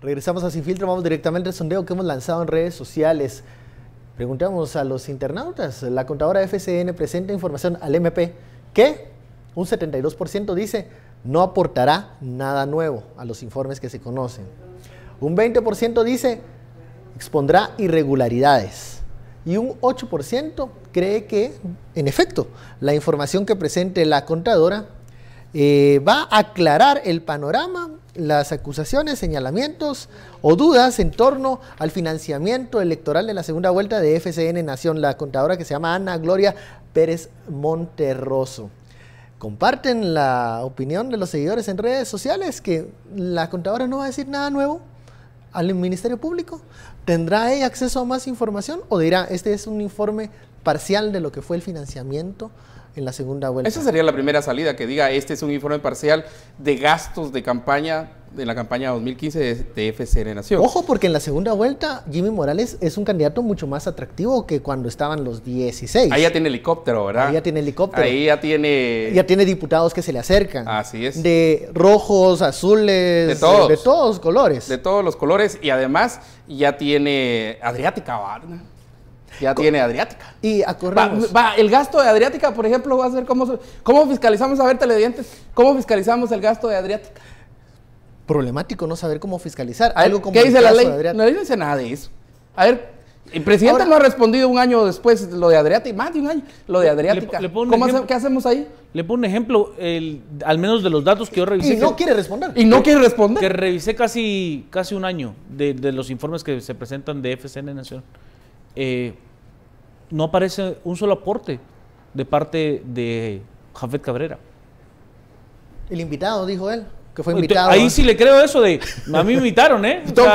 Regresamos a Sin Filtro, vamos directamente al sondeo que hemos lanzado en redes sociales. Preguntamos a los internautas, la contadora FCN presenta información al MP que un 72% dice no aportará nada nuevo a los informes que se conocen. Un 20% dice expondrá irregularidades. Y un 8% cree que, en efecto, la información que presente la contadora eh, va a aclarar el panorama las acusaciones, señalamientos o dudas en torno al financiamiento electoral de la segunda vuelta de FCN Nación, la contadora que se llama Ana Gloria Pérez Monterroso. Comparten la opinión de los seguidores en redes sociales que la contadora no va a decir nada nuevo al Ministerio Público. ¿Tendrá ella acceso a más información o dirá, este es un informe parcial de lo que fue el financiamiento en la segunda vuelta. Esa sería la primera salida que diga, este es un informe parcial de gastos de campaña de la campaña 2015 de, FCN Nación. Ojo, porque en la segunda vuelta Jimmy Morales es un candidato mucho más atractivo que cuando estaban los 16. Ahí ya tiene helicóptero, ¿verdad? Ahí ya tiene helicóptero. Ahí ya tiene... Ya tiene diputados que se le acercan. Así es. De rojos, azules, de todos, de, de todos colores. De todos los colores y además ya tiene Adriática Barna. Ya tiene Adriática. Y acordamos. el gasto de Adriática, por ejemplo, va a ser cómo, cómo fiscalizamos, a ver, televidentes, cómo fiscalizamos el gasto de Adriática. Problemático no saber cómo fiscalizar. Algo como ¿Qué dice la ley? No dice nada de eso. A ver, el presidente no ha respondido un año después lo de Adriática, más de un año, lo de Adriática. ¿Qué hacemos ahí? Le pongo un ejemplo, al menos de los datos que yo revisé. Y no quiere responder. Y no quiere responder. Que revisé casi, casi un año de, los informes que se presentan de FCN Nación. Eh, no aparece un solo aporte de parte de Jafet Cabrera. El invitado, dijo él, que fue invitado. Ahí ¿eh? sí le creo eso de, a mí me invitaron, ¿eh? En todo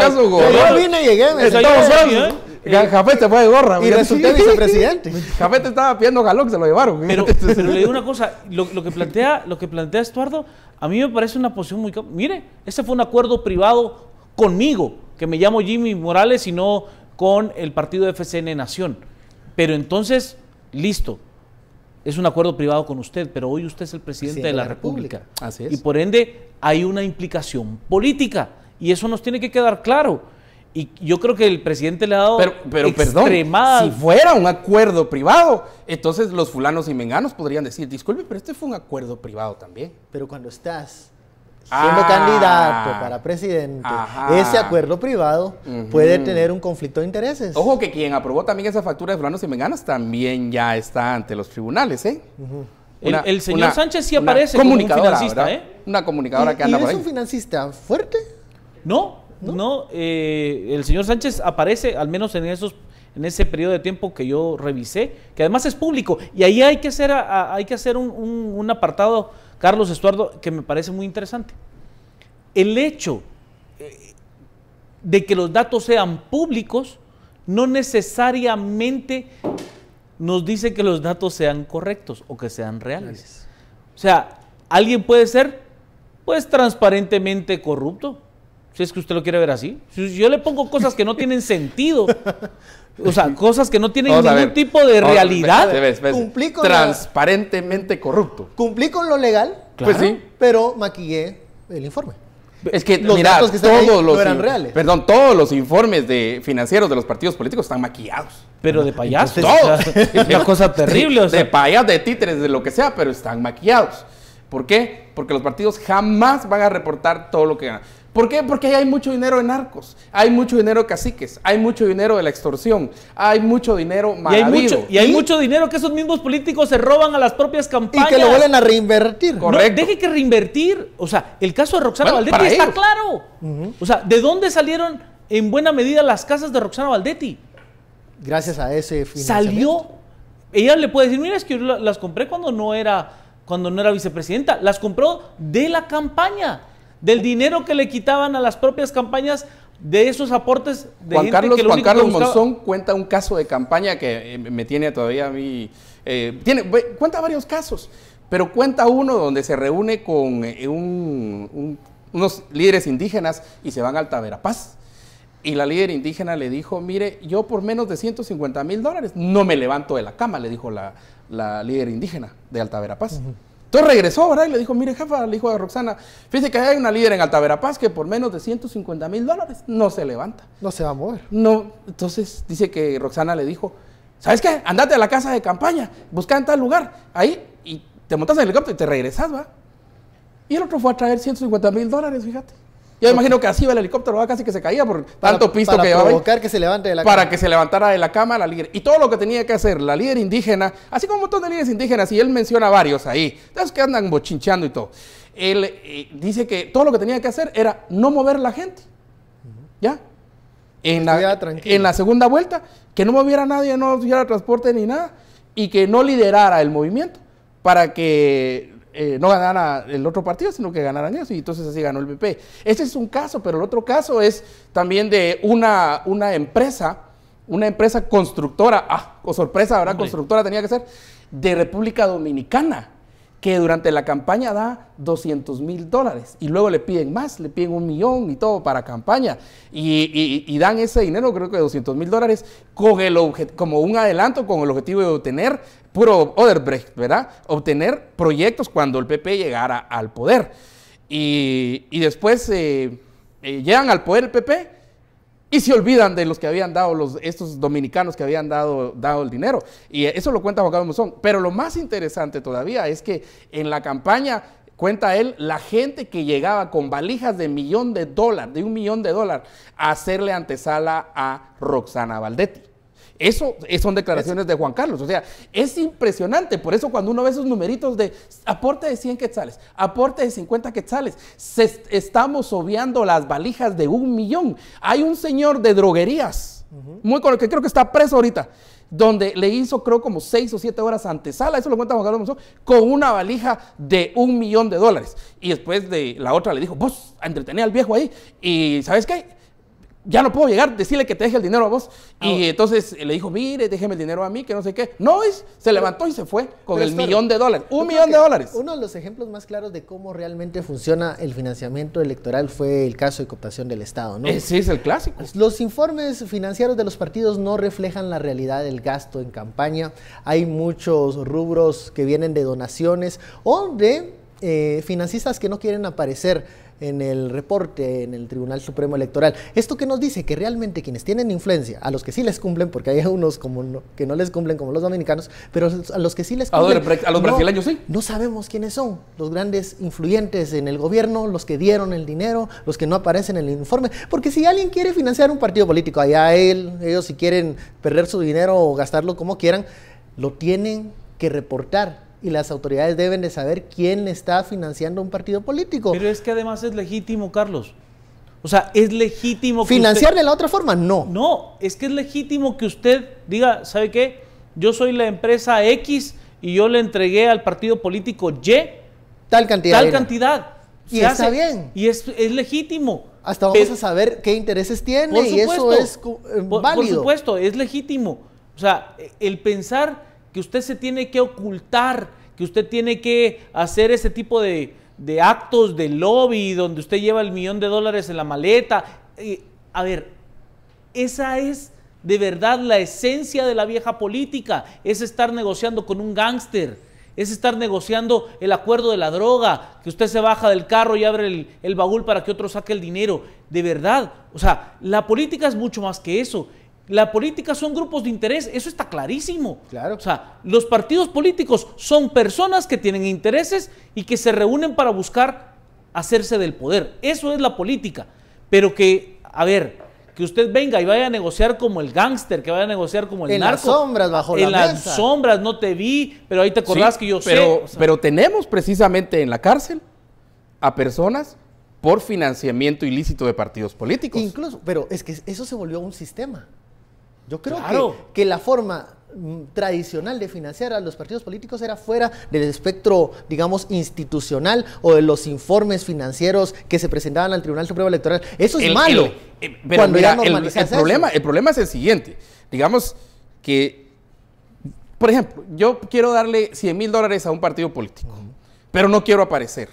Yo vine y llegué. Me ¿eh? Jafet te fue de gorra. Y resulté vicepresidente. Jafet estaba pidiendo galón, se lo llevaron. Pero, le digo una cosa, lo, que plantea, lo que plantea Estuardo, a mí me parece una posición muy... Mire, ese fue un acuerdo privado conmigo, que me llamo Jimmy Morales y no con el partido de FCN Nación. Pero entonces, listo, es un acuerdo privado con usted, pero hoy usted es el presidente, de la, República. Así es. Y por ende hay una implicación política y eso nos tiene que quedar claro. Y yo creo que el presidente le ha dado pero, pero perdón, si fuera un acuerdo privado, entonces los fulanos y menganos podrían decir, disculpe, pero este fue un acuerdo privado también. Pero cuando estás siendo ah. candidato para presidente, ese acuerdo privado puede tener un conflicto de intereses. Ojo que quien aprobó también esa factura de y menganas también ya está ante los tribunales, ¿eh? el, señor Sánchez sí aparece como un financista, ¿eh? Una comunicadora que anda por ¿Es un financista fuerte? No, no, eh, el señor Sánchez aparece al menos en esos en ese periodo de tiempo que yo revisé, que además es público. Y ahí hay que hacer, hay que hacer un, apartado Carlos Estuardo, que me parece muy interesante. El hecho eh, de que los datos sean públicos no necesariamente nos dice que los datos sean correctos o que sean reales. O sea, alguien puede ser, pues, transparentemente corrupto, si es que usted lo quiere ver así. Si yo le pongo cosas que no tienen sentido. O sea, cosas que no tienen ningún tipo de realidad. Transparentemente corrupto. Cumplí con lo legal. Pues sí. Pero maquillé el informe. Es que, mira, todos los, no eran reales. Perdón, todos los informes de financieros de los partidos políticos están maquillados. Pero de payasos. Todos. Es una cosa terrible. De payas, de títeres, de lo que sea, pero están maquillados. ¿Por qué? Porque los partidos jamás van a reportar todo lo que ganan. ¿Por qué? Porque hay mucho dinero en arcos, hay mucho dinero en caciques, hay mucho dinero de la extorsión, hay mucho dinero maravilloso. y hay mucho, dinero que esos mismos políticos se roban a las propias campañas. Y que lo vuelven a reinvertir. Correcto. deje que reinvertir. O sea, el caso de Roxana Valdetti está claro. O sea, ¿de dónde salieron en buena medida las casas de Roxana Valdetti? Gracias a ese Salió. Ella le puede decir, mira, es que yo las compré cuando no era, cuando no era vicepresidenta. Las compró de la campaña del dinero que le quitaban a las propias campañas de esos aportes de Juan gente Carlos, que Juan Carlos Monzón cuenta un caso de campaña que eh, me tiene todavía a mí. Eh, tiene, cuenta varios casos, pero cuenta uno donde se reúne con eh, unos líderes indígenas y se van a Altaverapaz. Y la líder indígena le dijo, mire, yo por menos de 150 mil dólares no me levanto de la cama, le dijo la, líder indígena de Alta Verapaz. Entonces regresó, ¿verdad? Y le dijo, mire jefa, le dijo de Roxana, fíjese que hay una líder en Alta que por menos de 150 mil dólares no se levanta. No se va a mover. No, entonces dice que Roxana le dijo, ¿sabes qué? Andate a la casa de campaña, busca en tal lugar, ahí, y te montas en helicóptero y te regresas, ¿va? Y el otro fue a traer 150 mil dólares, fíjate. Yo imagino que así iba el helicóptero, va casi que se caía por tanto pisto que llevaba. Para provocar que se levante de la Para que se levantara de la cama la líder. Y todo lo que tenía que hacer la líder indígena, así como un montón de líderes indígenas, y él menciona varios ahí, de que andan bochinchando y todo. Él eh, dice que todo lo que tenía que hacer era no mover la gente. ¿Ya? En la, en la segunda vuelta, que no moviera nadie, no hubiera transporte ni nada, y que no liderara el movimiento para que eh, no ganara el otro partido, sino que ganaran ellos, y entonces así ganó el PP Ese es un caso, pero el otro caso es también de una, una empresa, una empresa constructora, ah, o sorpresa, ¿verdad? Constructora tenía que ser, de República Dominicana que durante la campaña da 200 mil dólares y luego le piden más, le piden un millón y todo para campaña y, dan ese dinero, creo que 200 mil dólares, como un adelanto, con el objetivo de obtener, puro Oderbrecht, ¿verdad? Obtener proyectos cuando el PP llegara al poder. Y, después eh, eh, llegan al poder el PP y se olvidan de los que habían dado, los, estos dominicanos que habían dado, dado el dinero. Y eso lo cuenta Juan Carlos Pero lo más interesante todavía es que en la campaña Cuenta él, la gente que llegaba con valijas de millón de dólares, de un millón de dólares, a hacerle antesala a Roxana Valdetti. Eso eh, son declaraciones de Juan Carlos. O sea, es impresionante. Por eso cuando uno ve esos numeritos de aporte de 100 quetzales, aporte de 50 quetzales, estamos obviando las valijas de un millón. Hay un señor de droguerías, muy con el que creo que está preso ahorita, donde le hizo creo como 6 o 7 horas antesala, eso lo cuenta Juan Carlos Monzón, con una valija de un millón de dólares. Y después de la otra le dijo, vos entretené al viejo ahí. Y ¿sabes qué? ya no puedo llegar, decirle que te deje el dinero a vos. y entonces le dijo, mire, déjeme el dinero a mí, que no sé qué. No, es, se levantó y se fue con el millón de dólares. Un millón de dólares. Uno de los ejemplos más claros de cómo realmente funciona el financiamiento electoral fue el caso de cooptación del Estado, ¿no? Eh, es el clásico. Pues, los informes financieros de los partidos no reflejan la realidad del gasto en campaña. Hay muchos rubros que vienen de donaciones o de eh, financistas que no quieren aparecer en el reporte en el Tribunal Supremo Electoral. ¿Esto que nos dice? Que realmente quienes tienen influencia, a los que sí les cumplen, porque hay unos como que no les cumplen como los dominicanos, pero a los que sí les cumplen... A los, brasileños sí. No sabemos quiénes son los grandes influyentes en el gobierno, los que dieron el dinero, los que no aparecen en el informe, porque si alguien quiere financiar un partido político, allá él, ellos si quieren perder su dinero o gastarlo como quieran, lo tienen que reportar y las autoridades deben de saber quién está financiando un partido político. Pero es que además es legítimo, Carlos. O sea, es legítimo. ¿Financiar de la otra forma? No. No, es que es legítimo que usted diga, ¿sabe qué? Yo soy la empresa X y yo le entregué al partido político Y tal cantidad. Tal cantidad. Y está bien. Y es, es legítimo. Hasta vamos a saber qué intereses tiene y eso es eh, válido. por supuesto, es legítimo. O sea, el pensar que usted se tiene que ocultar, que usted tiene que hacer ese tipo de, actos de lobby donde usted lleva el millón de dólares en la maleta. Eh, a ver, esa es de verdad la esencia de la vieja política, es estar negociando con un gángster, es estar negociando el acuerdo de la droga, que usted se baja del carro y abre el, el baúl para que otro saque el dinero. De verdad, o sea, la política es mucho más que eso. La política son grupos de interés, eso está clarísimo. Claro. O sea, los partidos políticos son personas que tienen intereses y que se reúnen para buscar hacerse del poder. Eso es la política. Pero que, a ver, que usted venga y vaya a negociar como el gángster, que vaya a negociar como el narco. En las sombras, bajo la mesa. En las sombras, no te vi, pero ahí te acordás que yo pero, sé. pero tenemos precisamente en la cárcel a personas por financiamiento ilícito de partidos políticos. Incluso, pero es que eso se volvió un sistema. Yo creo que, la forma mm, tradicional de financiar a los partidos políticos era fuera del espectro, digamos, institucional o de los informes financieros que se presentaban al Tribunal Supremo Electoral. Eso es malo. Eh, pero mira, el, problema, el problema es el siguiente. Digamos que, por ejemplo, yo quiero darle 100 mil dólares a un partido político, pero no quiero aparecer.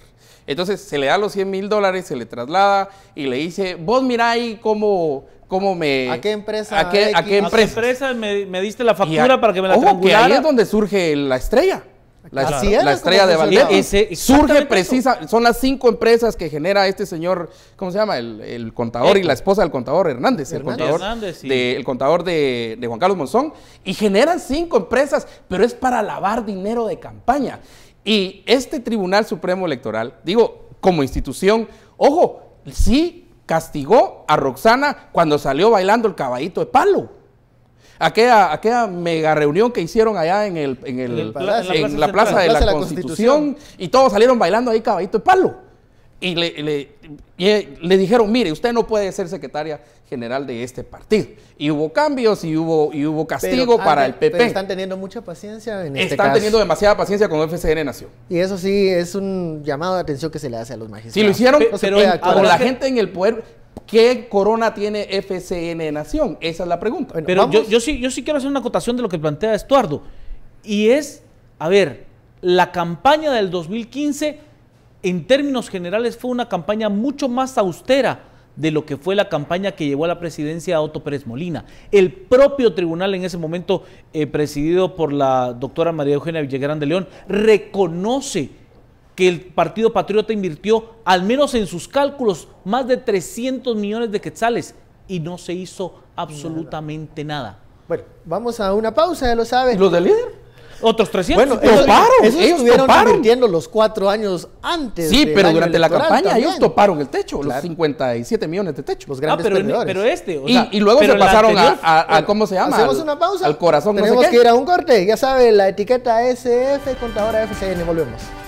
Entonces se le da los 100 mil dólares, se le traslada y le dice, vos mirá ahí cómo cómo me... ¿A qué empresa? ¿A qué, empresa, me, diste la factura para que me la ojo, oh, que ahí es donde surge la estrella. La, la, estrella de Valdez. Surge precisa, son las cinco empresas que genera este señor, ¿cómo se llama? El, contador y eh, la esposa del contador Hernández, el contador, de, el contador de Juan Carlos Monzón. Y generan cinco empresas, pero es para lavar dinero de campaña. Y este Tribunal Supremo Electoral, digo, como institución, ojo, sí castigó a Roxana cuando salió bailando el caballito de palo. Aquella, aquella, mega reunión que hicieron allá en, el, en, el, la, plaza, de la, Constitución, Constitución, y todos salieron bailando ahí caballito de palo y le, le, dijeron, mire, usted no puede ser secretaria general de este partido. Y hubo cambios y hubo, y hubo castigo para el PP. están teniendo mucha paciencia en este Están este caso. teniendo demasiada paciencia con FCN Nación. Y eso sí es un llamado de atención que se le hace a los magistrados. Si lo hicieron pero con la gente en el poder, ¿Qué corona tiene FCN Nación? Esa es la pregunta. Pero yo, yo, sí, yo sí quiero hacer una acotación de lo que plantea Estuardo. Y es, a ver, la campaña del 2015 en términos generales fue una campaña mucho más austera de lo que fue la campaña que llevó a la presidencia a Otto Pérez Molina. El propio tribunal en ese momento, eh, presidido por la doctora María Eugenia Villagrán de León, reconoce que el Partido Patriota invirtió, al menos en sus cálculos, más de 300 millones de quetzales y no se hizo absolutamente nada. Bueno, vamos a una pausa, ya lo sabes. ¿Los del líder? otros 300. Bueno, ellos, toparon, ellos estuvieron toparon. los cuatro años antes. Sí, pero durante la campaña ellos toparon el techo, los 57 millones de techo. Los grandes ah, pero, este. O sea, y, luego se pasaron a, a, ¿cómo se llama? Hacemos una pausa. Al corazón. Tenemos que ir a un corte. Ya sabe, la etiqueta SF, contadora FCN. Volvemos.